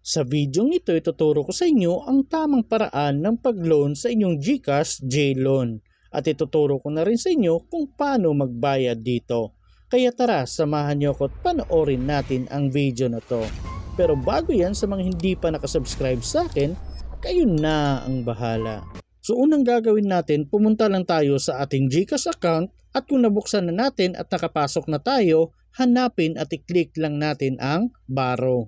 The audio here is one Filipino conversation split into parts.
Sa video ito, ituturo ko sa inyo ang tamang paraan ng pag-loan sa inyong GCash J-Loan at ituturo ko na rin sa inyo kung paano magbayad dito. Kaya tara, samahan niyo ako at panoorin natin ang video na to. Pero bago yan, sa mga hindi pa nakasubscribe sa akin, kayo na ang bahala. So unang gagawin natin, pumunta lang tayo sa ating GCash account at kung nabuksan na natin at nakapasok na tayo, hanapin at i-click lang natin ang borrow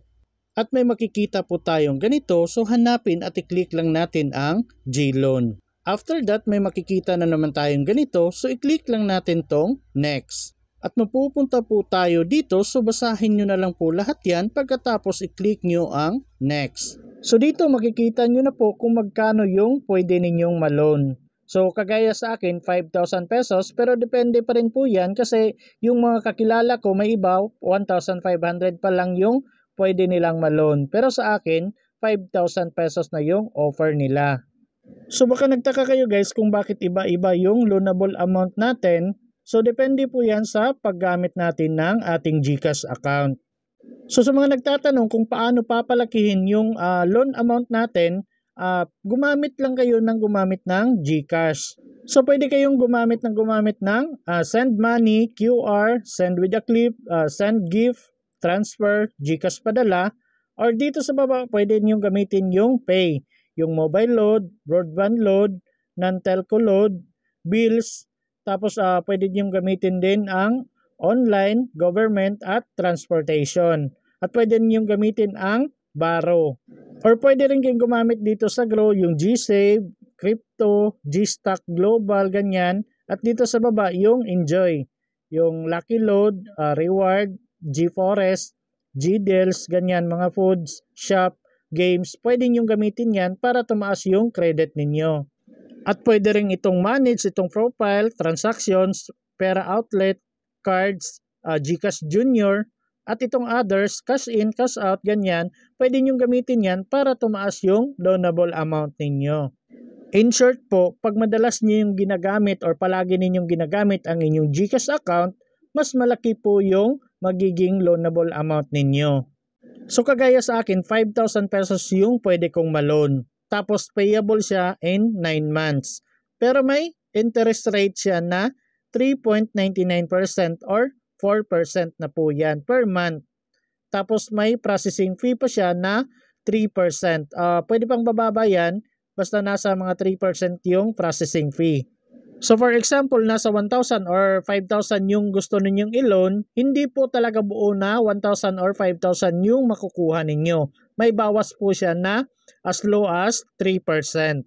at may makikita po tayong ganito so hanapin at i-click lang natin ang G-Loan. After that may makikita na naman tayong ganito so i-click lang natin tong next. At mapupunta po tayo dito so basahin nyo na lang po lahat yan pagkatapos i-click nyo ang next. So dito makikita nyo na po kung magkano yung pwede ninyong ma-loan. So kagaya sa akin 5,000 pesos pero depende pa rin po yan kasi yung mga kakilala ko may iba 1,500 pa lang yung pwede nilang maloan. Pero sa akin, 5,000 pesos na yung offer nila. So baka nagtaka kayo guys kung bakit iba-iba yung loanable amount natin. So depende po yan sa paggamit natin ng ating GCash account. So sa mga nagtatanong kung paano papalakihin yung uh, loan amount natin, uh, gumamit lang kayo ng gumamit ng GCash. So pwede kayong gumamit ng gumamit ng uh, send money, QR, send with a clip, uh, send gift, transfer, GCash padala, or dito sa baba pwede niyo gamitin yung pay, yung mobile load, broadband load, non-telco load, bills, tapos uh, pwede niyo gamitin din ang online, government at transportation. At pwede niyo gamitin ang borrow. Or pwede rin kayong gumamit dito sa Grow yung GSave, Crypto, g Global, ganyan. At dito sa baba, yung Enjoy. Yung Lucky Load, uh, Reward, G-Forest, G-Dels, ganyan mga foods, shop, games, pwede niyong gamitin yan para tumaas yung credit ninyo. At pwede rin itong manage itong profile, transactions, pera outlet, cards, uh, Gcash Junior, at itong others, cash in, cash out, ganyan, pwede niyong gamitin yan para tumaas yung loanable amount ninyo. In short po, pag madalas niyo yung ginagamit or palagi ninyong ginagamit ang inyong GCash account, mas malaki po yung magiging loanable amount ninyo. So kagaya sa akin, 5,000 pesos yung pwede kong maloan. Tapos payable siya in 9 months. Pero may interest rate siya na 3.99% or 4% na po yan per month. Tapos may processing fee pa siya na 3%. Uh, ah, pwede pang bababa yan basta nasa mga 3% yung processing fee. So for example, nasa 1,000 or 5,000 yung gusto ninyong i-loan, hindi po talaga buo na 1,000 or 5,000 yung makukuha ninyo. May bawas po siya na as low as 3%.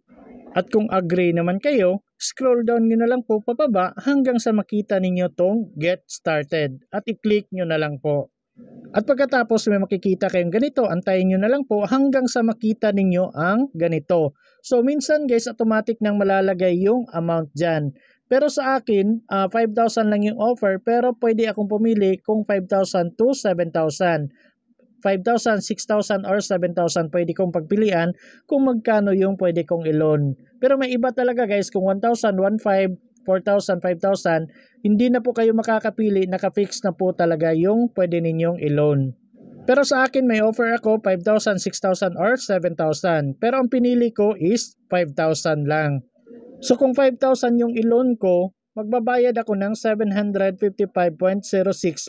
At kung agree naman kayo, scroll down nyo na lang po pababa hanggang sa makita ninyo tong get started at i-click nyo na lang po. At pagkatapos may makikita kayong ganito, antayin nyo na lang po hanggang sa makita ninyo ang ganito. So minsan guys, automatic nang malalagay yung amount dyan. Pero sa akin, uh, ah, 5,000 lang yung offer pero pwede akong pumili kung 5,000 to 7,000. 5,000, 6,000 or 7,000 pwede kong pagpilian kung magkano yung pwede kong ilon. Pero may iba talaga guys kung 1,000, 1,500, 4,000, 5,000, hindi na po kayo makakapili, nakafix na po talaga yung pwede ninyong i-loan. Pero sa akin may offer ako 5,000, 6,000 or 7,000. Pero ang pinili ko is 5,000 lang. So kung 5,000 yung i-loan ko, magbabayad ako ng 755.06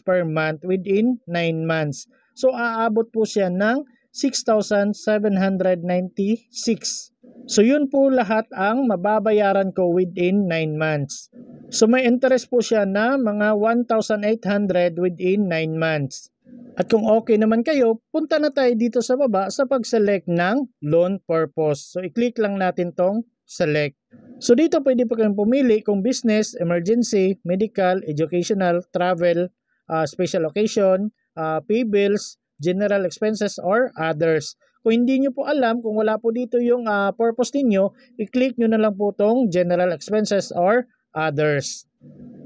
per month within 9 months. So aabot po siya ng 6,796. So yun po lahat ang mababayaran ko within 9 months. So may interest po siya na mga 1,800 within 9 months. At kung okay naman kayo, punta na tayo dito sa baba sa pag-select ng loan purpose. So i-click lang natin tong select. So dito pwede pa kayong pumili kung business, emergency, medical, educational, travel, uh, special occasion, uh, pay bills, general expenses, or others. Kung hindi nyo po alam, kung wala po dito yung uh, purpose ninyo, i-click nyo na lang po itong general expenses or others.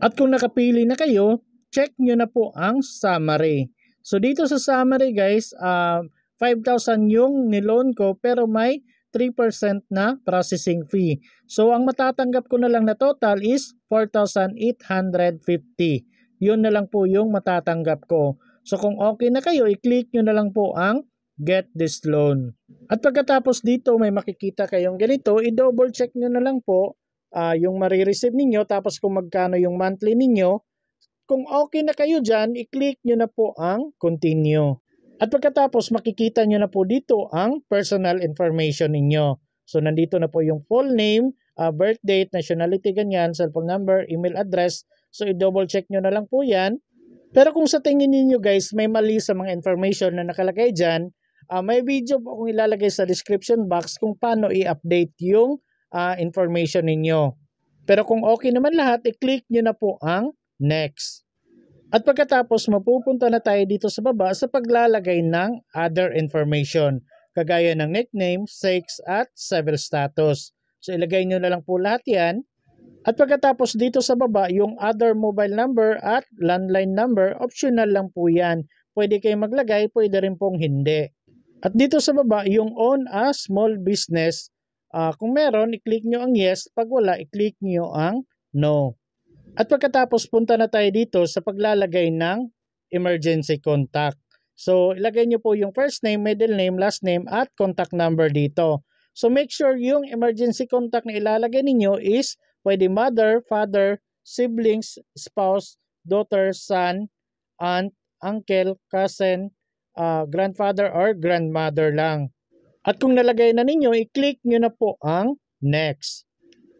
At kung nakapili na kayo, check nyo na po ang summary. So dito sa summary guys, uh, ah, 5,000 yung niloan ko pero may 3% na processing fee. So ang matatanggap ko na lang na total is 4,850. Yun na lang po yung matatanggap ko. So kung okay na kayo, i-click nyo na lang po ang get this loan. At pagkatapos dito may makikita kayong ganito, i-double check nyo na lang po uh, yung marireceive ninyo tapos kung magkano yung monthly ninyo. Kung okay na kayo dyan, i-click nyo na po ang continue. At pagkatapos makikita nyo na po dito ang personal information ninyo. So nandito na po yung full name, uh, birth date, nationality, ganyan, cellphone number, email address. So i-double check nyo na lang po yan. Pero kung sa tingin niyo guys, may mali sa mga information na nakalagay dyan, Uh, may video po akong ilalagay sa description box kung paano i-update yung uh, information ninyo. Pero kung okay naman lahat, i-click nyo na po ang next. At pagkatapos, mapupunta na tayo dito sa baba sa paglalagay ng other information, kagaya ng nickname, sex, at civil status. So ilagay nyo na lang po lahat yan. At pagkatapos dito sa baba, yung other mobile number at landline number, optional lang po yan. Pwede kayong maglagay, pwede rin pong hindi. At dito sa baba, yung own a small business, uh, kung meron, i-click nyo ang yes. Pag wala, i-click nyo ang no. At pagkatapos, punta na tayo dito sa paglalagay ng emergency contact. So, ilagay nyo po yung first name, middle name, last name, at contact number dito. So, make sure yung emergency contact na ilalagay ninyo is pwede mother, father, siblings, spouse, daughter, son, aunt, uncle, cousin, uh, grandfather or grandmother lang. At kung nalagay na ninyo, i-click nyo na po ang next.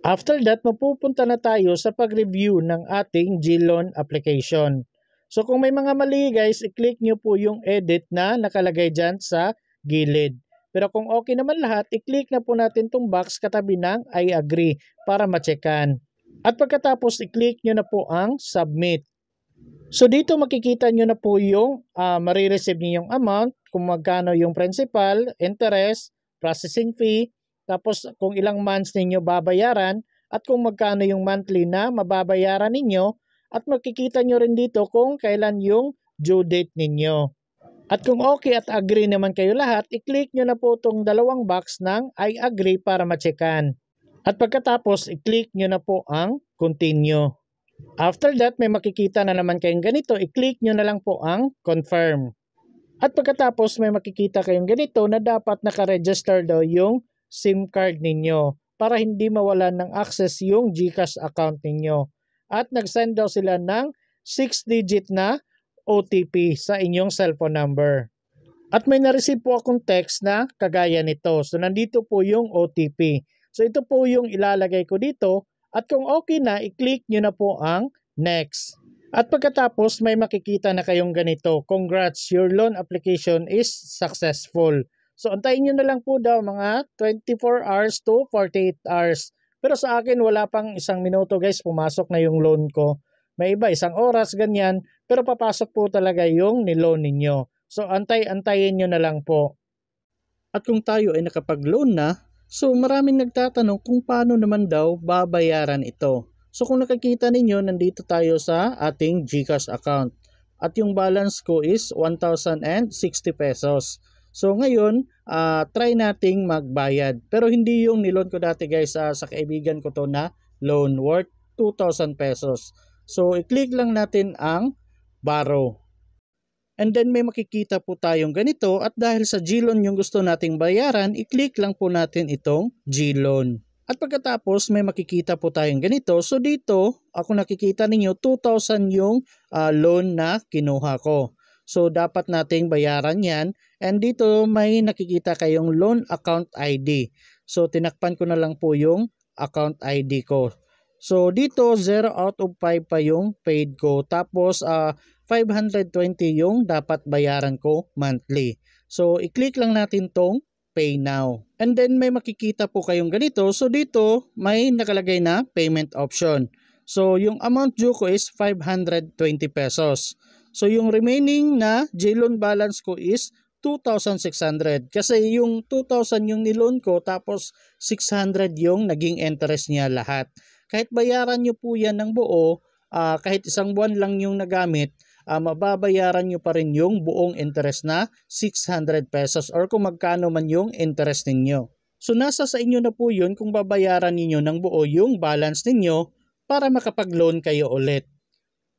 After that, mapupunta na tayo sa pag-review ng ating GLON application. So kung may mga mali guys, i-click nyo po yung edit na nakalagay dyan sa gilid. Pero kung okay naman lahat, i-click na po natin itong box katabi ng I agree para ma-checkan. At pagkatapos, i-click nyo na po ang submit. So dito makikita nyo na po yung uh, ah, marireceive ninyong amount, kung magkano yung principal, interest, processing fee, tapos kung ilang months ninyo babayaran, at kung magkano yung monthly na mababayaran ninyo, at makikita nyo rin dito kung kailan yung due date ninyo. At kung okay at agree naman kayo lahat, i-click nyo na po itong dalawang box ng I agree para ma-checkan. At pagkatapos, i-click nyo na po ang continue. After that, may makikita na naman kayong ganito. I-click nyo na lang po ang confirm. At pagkatapos, may makikita kayong ganito na dapat nakaregister daw yung SIM card ninyo para hindi mawalan ng access yung GCash account ninyo. At nag-send daw sila ng 6-digit na OTP sa inyong cellphone number. At may na-receive po akong text na kagaya nito. So nandito po yung OTP. So ito po yung ilalagay ko dito at kung okay na, i-click nyo na po ang next. At pagkatapos, may makikita na kayong ganito. Congrats, your loan application is successful. So, antayin nyo na lang po daw mga 24 hours to 48 hours. Pero sa akin, wala pang isang minuto guys, pumasok na yung loan ko. May iba, isang oras, ganyan. Pero papasok po talaga yung niloan ninyo. So, antay-antayin nyo na lang po. At kung tayo ay nakapag-loan na, So maraming nagtatanong kung paano naman daw babayaran ito. So kung nakikita ninyo, nandito tayo sa ating GCash account. At yung balance ko is 1,060 pesos. So ngayon, uh, try nating magbayad. Pero hindi yung niloan ko dati guys uh, sa kaibigan ko to na loan worth 2,000 pesos. So i-click lang natin ang borrow. And then may makikita po tayong ganito at dahil sa G-loan yung gusto nating bayaran, i-click lang po natin itong G-loan. At pagkatapos may makikita po tayong ganito. So dito, ako nakikita ninyo 2,000 yung uh, loan na kinuha ko. So dapat nating bayaran yan. And dito may nakikita kayong loan account ID. So tinakpan ko na lang po yung account ID ko. So dito 0 out of 5 pa yung paid ko. Tapos uh, 520 yung dapat bayaran ko monthly. So, i-click lang natin tong pay now. And then may makikita po kayong ganito. So, dito may nakalagay na payment option. So, yung amount due ko is 520 pesos. So, yung remaining na J-loan balance ko is 2,600 kasi yung 2,000 yung niloan ko tapos 600 yung naging interest niya lahat. Kahit bayaran nyo po yan ng buo, uh, kahit isang buwan lang yung nagamit, uh, mababayaran nyo pa rin yung buong interest na 600 pesos or kung magkano man yung interest ninyo. So nasa sa inyo na po yun kung babayaran ninyo ng buo yung balance ninyo para makapag-loan kayo ulit.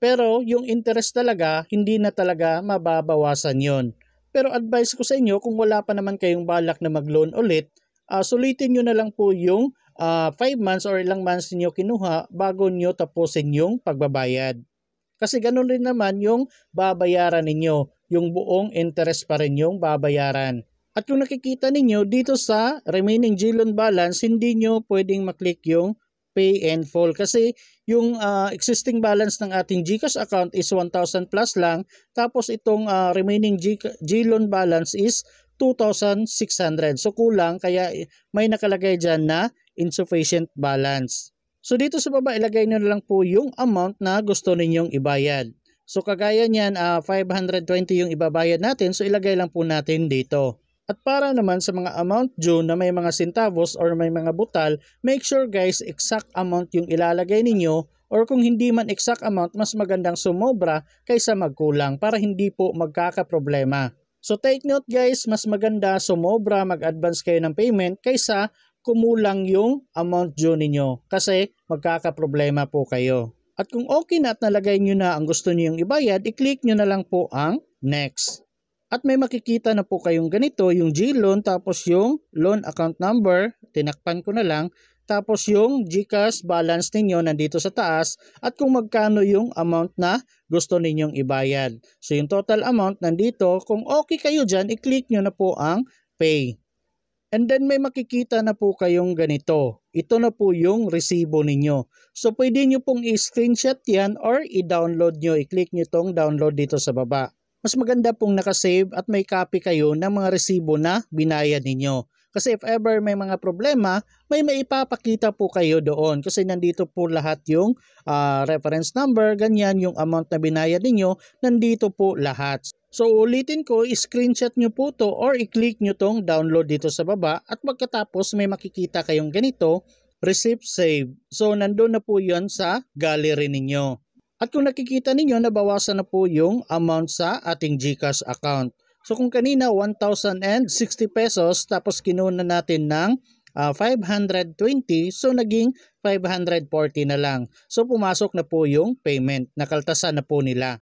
Pero yung interest talaga, hindi na talaga mababawasan yon. Pero advice ko sa inyo kung wala pa naman kayong balak na mag-loan ulit, uh, sulitin nyo na lang po yung 5 uh, ah, months or ilang months niyo kinuha bago nyo tapusin yung pagbabayad. Kasi ganun rin naman yung babayaran ninyo. Yung buong interest pa rin yung babayaran. At kung nakikita ninyo dito sa remaining G-loan balance, hindi nyo pwedeng maklik yung pay and fall kasi yung uh, existing balance ng ating GCash account is 1,000 plus lang tapos itong uh, remaining G G-loan balance is 2,600 so kulang kaya may nakalagay dyan na insufficient balance. So dito sa baba ilagay nyo na lang po yung amount na gusto ninyong ibayad. So kagaya niyan uh, ah, 520 yung ibabayad natin so ilagay lang po natin dito. At para naman sa mga amount due na may mga centavos or may mga butal, make sure guys exact amount yung ilalagay ninyo or kung hindi man exact amount mas magandang sumobra kaysa magkulang para hindi po magkakaproblema. So take note guys, mas maganda sumobra mag-advance kayo ng payment kaysa kumulang yung amount due ninyo kasi magkakaproblema po kayo. At kung okay na at nalagay nyo na ang gusto nyo yung ibayad, i-click nyo na lang po ang next. At may makikita na po kayong ganito, yung G-Loan tapos yung loan account number, tinakpan ko na lang, tapos yung GCash balance ninyo nandito sa taas at kung magkano yung amount na gusto ninyong ibayad. So yung total amount nandito, kung okay kayo dyan, i-click nyo na po ang pay. And then may makikita na po kayong ganito. Ito na po yung resibo ninyo. So pwede nyo pong i-screenshot yan or i-download nyo. I-click nyo tong download dito sa baba. Mas maganda pong nakasave at may copy kayo ng mga resibo na binayad ninyo. Kasi if ever may mga problema, may maipapakita po kayo doon. Kasi nandito po lahat yung uh, reference number, ganyan, yung amount na binayad ninyo, nandito po lahat. So ulitin ko, screenshot nyo po to or i-click nyo tong download dito sa baba at pagkatapos may makikita kayong ganito, receipt save. So nandoon na po yon sa gallery ninyo. At kung nakikita ninyo, nabawasan na po yung amount sa ating GCash account. So kung kanina 1,060 pesos tapos kinuha natin ng uh, ah, 520 so naging 540 na lang. So pumasok na po yung payment, nakaltasan na po nila.